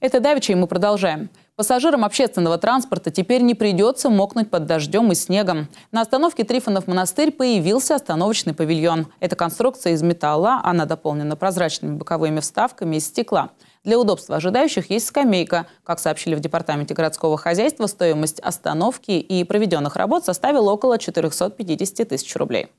Это давеча и мы продолжаем. Пассажирам общественного транспорта теперь не придется мокнуть под дождем и снегом. На остановке Трифонов монастырь появился остановочный павильон. Это конструкция из металла, она дополнена прозрачными боковыми вставками из стекла. Для удобства ожидающих есть скамейка. Как сообщили в Департаменте городского хозяйства, стоимость остановки и проведенных работ составила около 450 тысяч рублей.